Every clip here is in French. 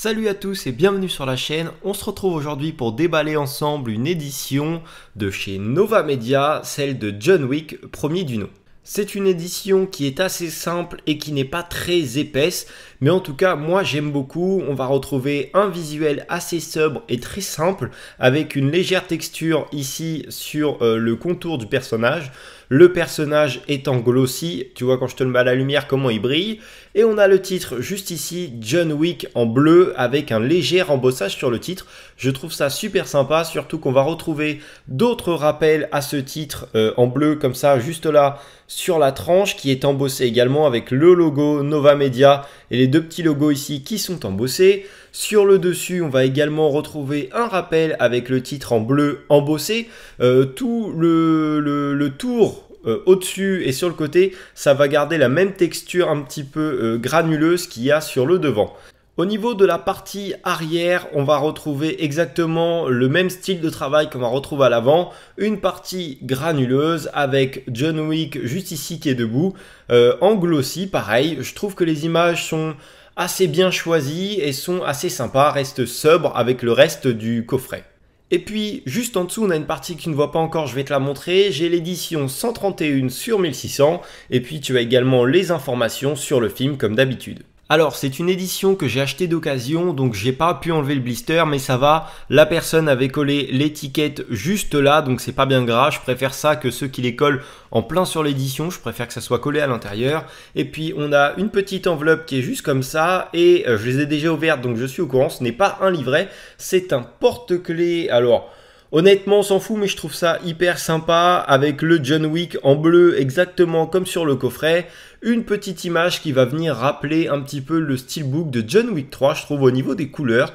Salut à tous et bienvenue sur la chaîne. On se retrouve aujourd'hui pour déballer ensemble une édition de chez Nova Media, celle de John Wick, premier du nom. C'est une édition qui est assez simple et qui n'est pas très épaisse, mais en tout cas moi j'aime beaucoup. On va retrouver un visuel assez sobre et très simple avec une légère texture ici sur euh, le contour du personnage. Le personnage est en glossy, tu vois quand je te mets à la lumière comment il brille. Et on a le titre juste ici, John Wick en bleu avec un léger embossage sur le titre. Je trouve ça super sympa, surtout qu'on va retrouver d'autres rappels à ce titre euh, en bleu comme ça, juste là, sur la tranche qui est embossée également avec le logo Nova Media et les deux petits logos ici qui sont embossés. Sur le dessus, on va également retrouver un rappel avec le titre en bleu embossé. Euh, tout le tour euh, au-dessus et sur le côté, ça va garder la même texture un petit peu euh, granuleuse qu'il y a sur le devant. Au niveau de la partie arrière, on va retrouver exactement le même style de travail qu'on va retrouver à l'avant. Une partie granuleuse avec John Wick juste ici qui est debout. en euh, glossy, pareil, je trouve que les images sont assez bien choisies et sont assez sympas, restent sobre avec le reste du coffret. Et puis, juste en dessous, on a une partie que tu ne vois pas encore, je vais te la montrer. J'ai l'édition 131 sur 1600. Et puis, tu as également les informations sur le film, comme d'habitude. Alors c'est une édition que j'ai achetée d'occasion donc j'ai pas pu enlever le blister mais ça va, la personne avait collé l'étiquette juste là donc c'est pas bien gras, je préfère ça que ceux qui les collent en plein sur l'édition, je préfère que ça soit collé à l'intérieur. Et puis on a une petite enveloppe qui est juste comme ça et euh, je les ai déjà ouvertes donc je suis au courant, ce n'est pas un livret, c'est un porte-clés. Alors Honnêtement, on s'en fout, mais je trouve ça hyper sympa avec le John Wick en bleu, exactement comme sur le coffret. Une petite image qui va venir rappeler un petit peu le steelbook de John Wick 3, je trouve, au niveau des couleurs.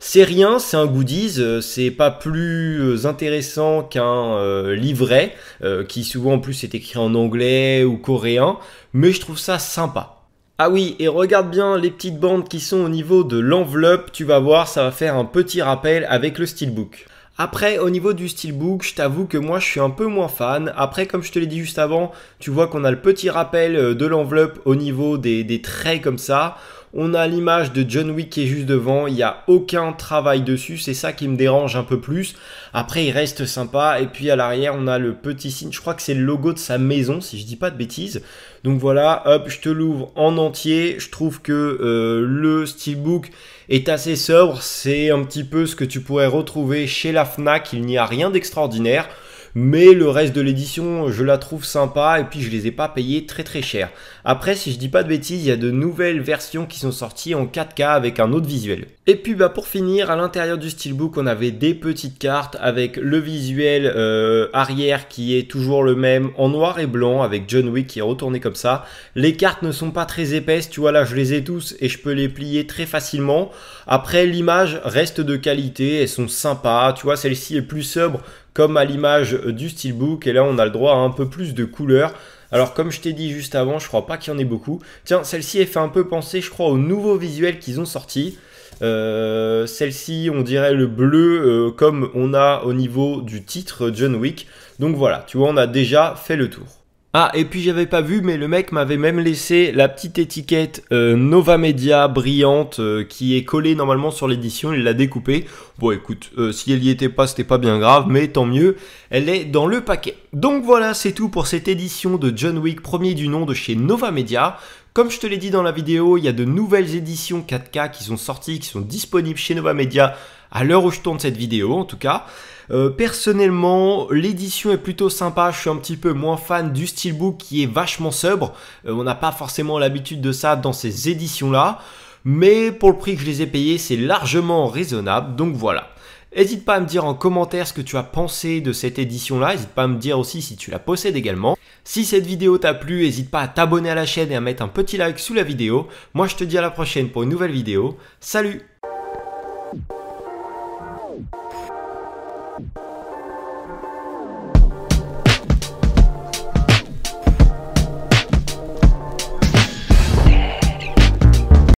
C'est rien, c'est un goodies, euh, c'est pas plus euh, intéressant qu'un euh, livret, qui souvent en plus est écrit en anglais ou coréen, mais je trouve ça sympa. Ah oui, et regarde bien les petites bandes qui sont au niveau de l'enveloppe, tu vas voir, ça va faire un petit rappel avec le steelbook. Après, au niveau du steelbook, je t'avoue que moi je suis un peu moins fan. Après, comme je te l'ai dit juste avant, tu vois qu'on a le petit rappel euh, de l'enveloppe au niveau des, des traits comme ça. On a l'image de John Wick qui est juste devant, il n'y a aucun travail dessus, c'est ça qui me dérange un peu plus. Après, il reste sympa, et puis à l'arrière, on a le petit signe, je crois que c'est le logo de sa maison, si je dis pas de bêtises. Donc voilà, hop, je te l'ouvre en entier, je trouve que euh, le steelbook est assez sobre, c'est un petit peu ce que tu pourrais retrouver chez la FNAC, il n'y a rien d'extraordinaire mais le reste de l'édition, je la trouve sympa et puis je les ai pas payés très très cher. Après, si je dis pas de bêtises, il y a de nouvelles versions qui sont sorties en 4K avec un autre visuel. Et puis bah pour finir, à l'intérieur du steelbook, on avait des petites cartes avec le visuel euh, arrière qui est toujours le même en noir et blanc avec John Wick qui est retourné comme ça. Les cartes ne sont pas très épaisses, tu vois là, je les ai tous et je peux les plier très facilement. Après, l'image reste de qualité, elles sont sympas, tu vois, celle-ci est plus sobre comme à l'image du steelbook. Et là, on a le droit à un peu plus de couleurs. Alors comme je t'ai dit juste avant, je crois pas qu'il y en ait beaucoup. Tiens, celle-ci, est fait un peu penser, je crois, aux nouveaux visuels qu'ils ont sorti. Euh, celle-ci, on dirait le bleu euh, comme on a au niveau du titre John Wick. Donc voilà, tu vois, on a déjà fait le tour. Ah, et puis j'avais pas vu, mais le mec m'avait même laissé la petite étiquette euh, Nova Media brillante euh, qui est collée normalement sur l'édition. Il l'a découpée. Bon, écoute, euh, si elle y était pas, c'était pas bien grave, mais tant mieux. Elle est dans le paquet. Donc voilà, c'est tout pour cette édition de John Wick, premier du nom de chez Nova Media. Comme je te l'ai dit dans la vidéo, il y a de nouvelles éditions 4K qui sont sorties, qui sont disponibles chez Nova Media à l'heure où je tourne cette vidéo en tout cas. Euh, personnellement, l'édition est plutôt sympa. Je suis un petit peu moins fan du steelbook qui est vachement sobre. Euh, on n'a pas forcément l'habitude de ça dans ces éditions-là. Mais pour le prix que je les ai payés, c'est largement raisonnable. Donc voilà. N'hésite pas à me dire en commentaire ce que tu as pensé de cette édition-là. N'hésite pas à me dire aussi si tu la possèdes également. Si cette vidéo t'a plu, n'hésite pas à t'abonner à la chaîne et à mettre un petit like sous la vidéo. Moi, je te dis à la prochaine pour une nouvelle vidéo. Salut